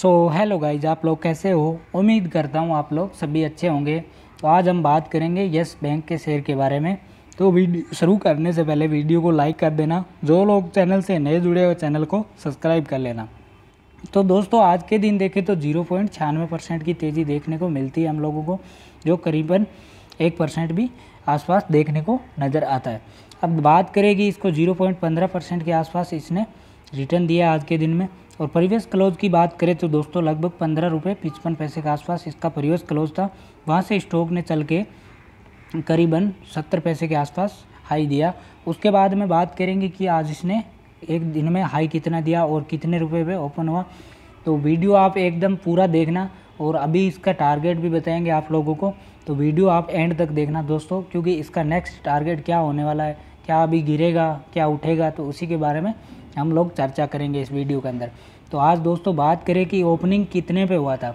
so hello guys आप लोग कैसे हो उम्मीद करता हूँ आप लोग सभी अच्छे होंगे तो आज हम बात करेंगे यस बैंक के शेयर के बारे में तो वीडियो शुरू करने से पहले वीडियो को लाइक कर देना जो लोग चैनल से नए जुड़े हुए चैनल को सब्सक्राइब कर लेना तो दोस्तों आज के दिन देखें तो जीरो पॉइंट छियानवे परसेंट की तेज़ी देखने को मिलती है हम लोगों को जो करीबन एक परसेंट भी आसपास देखने को नज़र आता है अब बात करेगी इसको जीरो पॉइंट पंद्रह परसेंट के आसपास इसने रिटर्न दिया आज के दिन में और परिवेश क्लोज की बात करें तो दोस्तों लगभग पंद्रह रुपये पिचपन पैसे के आसपास इसका परिवेश क्लोज था वहाँ से स्टॉक ने चल के करीबन सत्तर पैसे के आसपास हाई दिया उसके बाद में बात करेंगे कि आज इसने एक दिन में हाई कितना दिया और कितने रुपए पे ओपन हुआ तो वीडियो आप एकदम पूरा देखना और अभी इसका टारगेट भी बताएंगे आप लोगों को तो वीडियो आप एंड तक देखना दोस्तों क्योंकि इसका नेक्स्ट टारगेट क्या होने वाला है क्या अभी गिरेगा क्या उठेगा तो उसी के बारे में हम लोग चर्चा करेंगे इस वीडियो के अंदर तो आज दोस्तों बात करें कि ओपनिंग कितने पे हुआ था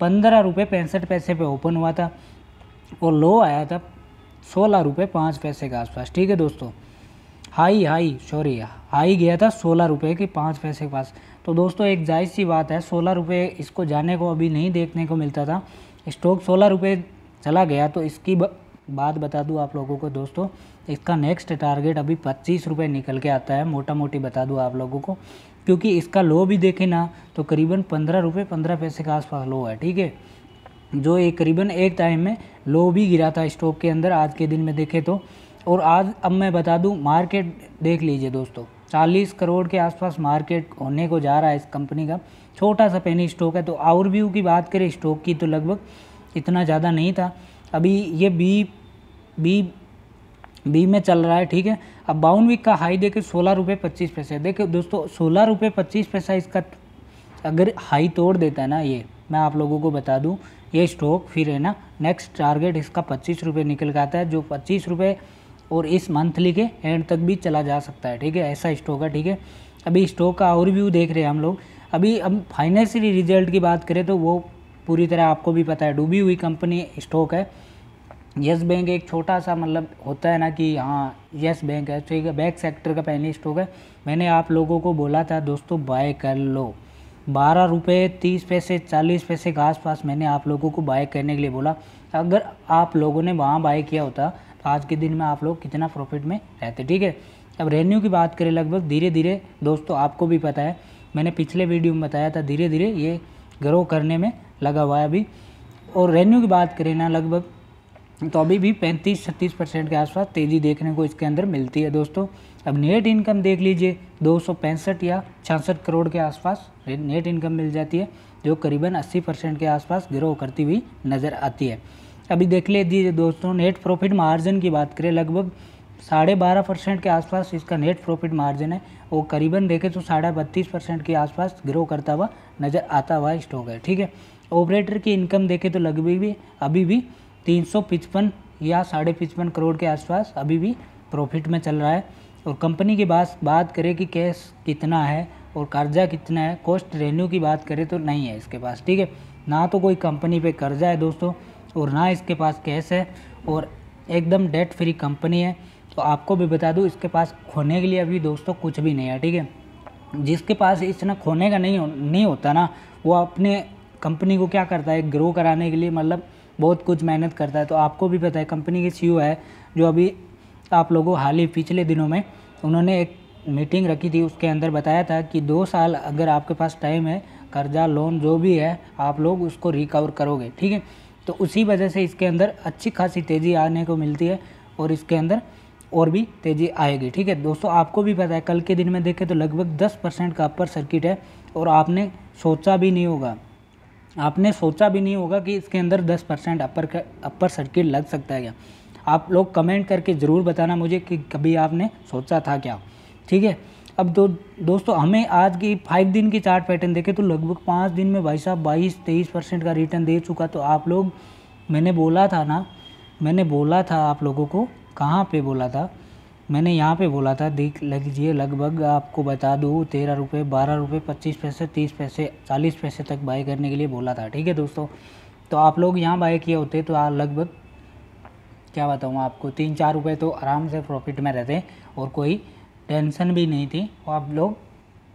पंद्रह रुपये पैंसठ पैसे पे ओपन हुआ था और लो आया था सोलह रुपये पाँच पैसे के आसपास ठीक है दोस्तों हाई हाई सॉरी हाई गया था सोलह रुपये के पाँच पैसे के पास तो दोस्तों एक जायज़ सी बात है सोलह रुपये इसको जाने को अभी नहीं देखने को मिलता था स्टॉक सोलह रुपये चला गया तो इसकी बात बता दूँ आप लोगों को दोस्तों इसका नेक्स्ट टारगेट अभी पच्चीस रुपये निकल के आता है मोटा मोटी बता दूँ आप लोगों को क्योंकि इसका लो भी देखें ना तो करीबन पंद्रह रुपये पंद्रह पैसे के आसपास लो है ठीक है जो एक करीबन एक टाइम में लो भी गिरा था स्टॉक के अंदर आज के दिन में देखे तो और आज अब मैं बता दूँ मार्केट देख लीजिए दोस्तों चालीस करोड़ के आसपास मार्केट होने को जा रहा है इस कंपनी का छोटा सा पेनी स्टॉक है तो आउट व्यू की बात करें स्टॉक की तो लगभग इतना ज़्यादा नहीं था अभी ये बी बी बी में चल रहा है ठीक है अब बाउन वीक का हाई देखिए सोलह रुपये पच्चीस पैसे देखिए दोस्तों सोलह रुपये पच्चीस पैसा इसका अगर हाई तोड़ देता है ना ये मैं आप लोगों को बता दूं ये स्टॉक फिर है ना नेक्स्ट टारगेट इसका पच्चीस रुपये निकल के आता है जो पच्चीस रुपये और इस मंथली के एंड तक भी चला जा सकता है ठीक है ऐसा स्टॉक है ठीक है अभी स्टॉक का और व्यू देख रहे हैं हम लोग अभी हम फाइनेंशियल रिजल्ट की बात करें तो वो पूरी तरह आपको भी पता है डूबी हुई कंपनी स्टॉक है यस बैंक एक छोटा सा मतलब होता है ना कि हाँ यस बैंक है ठीक तो है बैंक सेक्टर का पैनलिस्ट हो है मैंने आप लोगों को बोला था दोस्तों बाय कर लो बारह रुपये तीस पैसे चालीस पैसे के आसपास मैंने आप लोगों को बाय करने के लिए बोला अगर आप लोगों ने वहाँ बाय किया होता तो आज के दिन में आप लोग कितना प्रॉफिट में रहते ठीक है अब रेन्यू की बात करें लगभग धीरे धीरे दोस्तों आपको भी पता है मैंने पिछले वीडियो में बताया था धीरे धीरे ये ग्रो करने में लगा हुआ है अभी और रेन्यू की बात करें ना लगभग तो अभी भी 35-36 परसेंट के आसपास तेज़ी देखने को इसके अंदर मिलती है दोस्तों अब नेट इनकम देख लीजिए दो या छियासठ करोड़ के आसपास नेट इनकम मिल जाती है जो करीबन 80 परसेंट के आसपास ग्रो करती हुई नज़र आती है अभी देख लीजिए दोस्तों नेट प्रॉफिट मार्जिन की बात करें लगभग साढ़े बारह परसेंट के आसपास इसका नेट प्रॉफिट मार्जिन है वो करीबन देखें तो साढ़े बत्तीस परसेंट के आसपास ग्रो करता हुआ नज़र आता हुआ स्टॉक है ठीक है ऑपरेटर की इनकम देखें तो लगभग भी अभी भी तीन सौ पचपन या साढ़े पचपन करोड़ के आसपास अभी भी प्रॉफिट में चल रहा है और कंपनी के पास बात करें कि कैश कितना है और कर्जा कितना है कॉस्ट रेन्यू की बात करें तो नहीं है इसके पास ठीक है ना तो कोई कंपनी पे कर्जा है दोस्तों और ना इसके पास कैश है और एकदम डेट फ्री कंपनी है तो आपको भी बता दूँ इसके पास खोने के लिए अभी दोस्तों कुछ भी नहीं है ठीक है जिसके पास इतना खोने का नहीं हो, नहीं होता ना वो अपने कंपनी को क्या करता है ग्रो कराने के लिए मतलब बहुत कुछ मेहनत करता है तो आपको भी पता है कंपनी के सी e है जो अभी आप लोगों हाल ही पिछले दिनों में उन्होंने एक मीटिंग रखी थी उसके अंदर बताया था कि दो साल अगर आपके पास टाइम है कर्जा लोन जो भी है आप लोग उसको रिकवर करोगे ठीक है तो उसी वजह से इसके अंदर अच्छी खासी तेज़ी आने को मिलती है और इसके अंदर और भी तेज़ी आएगी ठीक है दोस्तों आपको भी पता है कल के दिन में देखें तो लगभग 10 परसेंट का अपर सर्किट है और आपने सोचा भी नहीं होगा आपने सोचा भी नहीं होगा कि इसके अंदर 10 परसेंट अपर अपर सर्किट लग सकता है क्या आप लोग कमेंट करके ज़रूर बताना मुझे कि कभी आपने सोचा था क्या ठीक है अब दो दोस्तों हमें आज की फाइव दिन की चार्ट पैटर्न देखें तो लगभग पाँच दिन में भाई साहब बाईस तेईस परसेंट का रिटर्न दे चुका तो आप लोग मैंने बोला था ना मैंने बोला था आप लोगों को कहाँ पर बोला था मैंने यहाँ पे बोला था देख लीजिए लगभग आपको बता दूँ तेरह रुपये बारह रुपये पच्चीस पैसे तीस पैसे चालीस पैसे तक बाय करने के लिए बोला था ठीक है दोस्तों तो आप लोग यहाँ बाय किए होते तो लगभग क्या बताऊँ आपको तीन चार रुपये तो आराम से प्रॉफिट में रहते और कोई टेंशन भी नहीं थी और तो आप लोग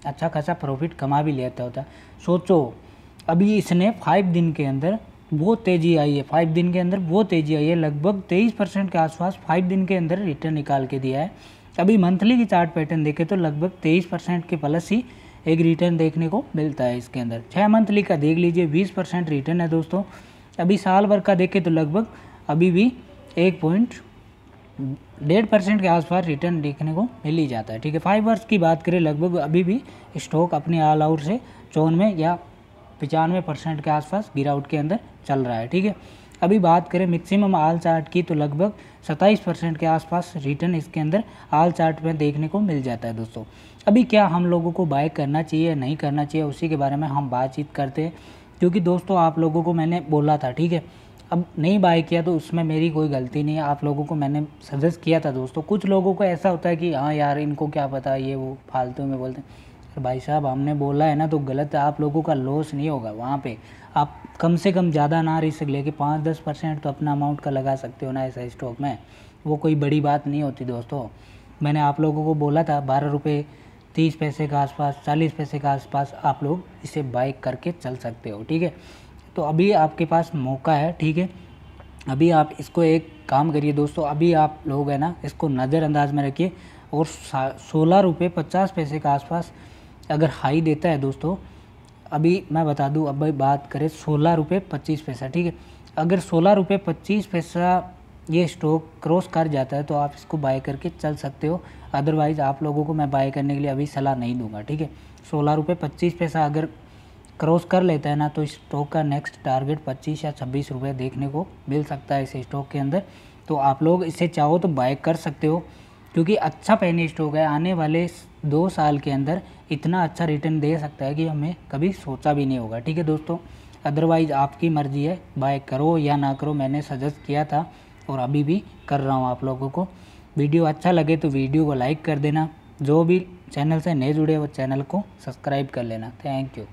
अच्छा खासा प्रॉफिट कमा भी लेता होता सोचो अभी इसने फाइव दिन के अंदर बहुत तेज़ी आई है फाइव दिन के अंदर बहुत तेज़ी आई है लगभग तेईस परसेंट के आसपास फाइव दिन के अंदर रिटर्न निकाल के दिया है अभी मंथली की चार्ट पैटर्न देखें तो लगभग तेईस परसेंट के प्लस ही एक रिटर्न देखने को मिलता है इसके अंदर छः मंथली का देख लीजिए बीस परसेंट रिटर्न है दोस्तों अभी साल भर का देखें तो लगभग अभी भी एक पॉइंट डेढ़ परसेंट के आसपास रिटर्न देखने को मिल ही जाता है ठीक है फाइव वर्ष की बात करें लगभग अभी भी स्टॉक अपने ऑल आउट से चौनवे में या पचानवे परसेंट के आसपास गिरावट के अंदर चल रहा है ठीक है अभी बात करें मैक्सिमम आल चार्ट की तो लगभग 27 परसेंट के आसपास रिटर्न इसके अंदर आल चार्ट में देखने को मिल जाता है दोस्तों अभी क्या हम लोगों को बाय करना चाहिए नहीं करना चाहिए उसी के बारे में हम बातचीत करते हैं क्योंकि दोस्तों आप लोगों को मैंने बोला था ठीक है अब नहीं बाय किया तो उसमें मेरी कोई गलती नहीं है आप लोगों को मैंने सजेस्ट किया था दोस्तों कुछ लोगों को ऐसा होता है कि हाँ यार इनको क्या पता ये वो फालतू में बोलते हैं कि भाई साहब हमने बोला है ना तो गलत आप लोगों का लॉस नहीं होगा वहाँ पे आप कम से कम ज़्यादा ना रिस्क लेके पाँच दस परसेंट तो अपना अमाउंट का लगा सकते हो ना ऐसा स्टॉक में वो कोई बड़ी बात नहीं होती दोस्तों मैंने आप लोगों को बोला था बारह रुपये तीस पैसे के आसपास चालीस पैसे के आसपास आप लोग इसे बाइक करके चल सकते हो ठीक है तो अभी आपके पास मौका है ठीक है अभी आप इसको एक काम करिए दोस्तों अभी आप लोग है ना इसको नज़रअंदाज में रखिए और सोलह रुपये पचास पैसे के आसपास अगर हाई देता है दोस्तों अभी मैं बता दूं अब भाई बात करें सोलह रुपये पच्चीस पैसा ठीक है अगर सोलह रुपये पच्चीस पैसा ये स्टॉक क्रॉस कर जाता है तो आप इसको बाय करके चल सकते हो अदरवाइज़ आप लोगों को मैं बाय करने के लिए अभी सलाह नहीं दूंगा ठीक है सोलह रुपये पच्चीस पैसा अगर क्रॉस कर लेता है ना तो इस स्टॉक का नेक्स्ट टारगेट पच्चीस या छब्बीस रुपये देखने को मिल सकता है इस स्टॉक के अंदर तो आप लोग इसे चाहो तो बाय कर सकते हो क्योंकि अच्छा पेनी स्टॉक है आने वाले दो साल के अंदर इतना अच्छा रिटर्न दे सकता है कि हमें कभी सोचा भी नहीं होगा ठीक है दोस्तों अदरवाइज़ आपकी मर्ज़ी है बाय करो या ना करो मैंने सजेस्ट किया था और अभी भी कर रहा हूँ आप लोगों को वीडियो अच्छा लगे तो वीडियो को लाइक कर देना जो भी चैनल से नए जुड़े वो चैनल को सब्सक्राइब कर लेना थैंक यू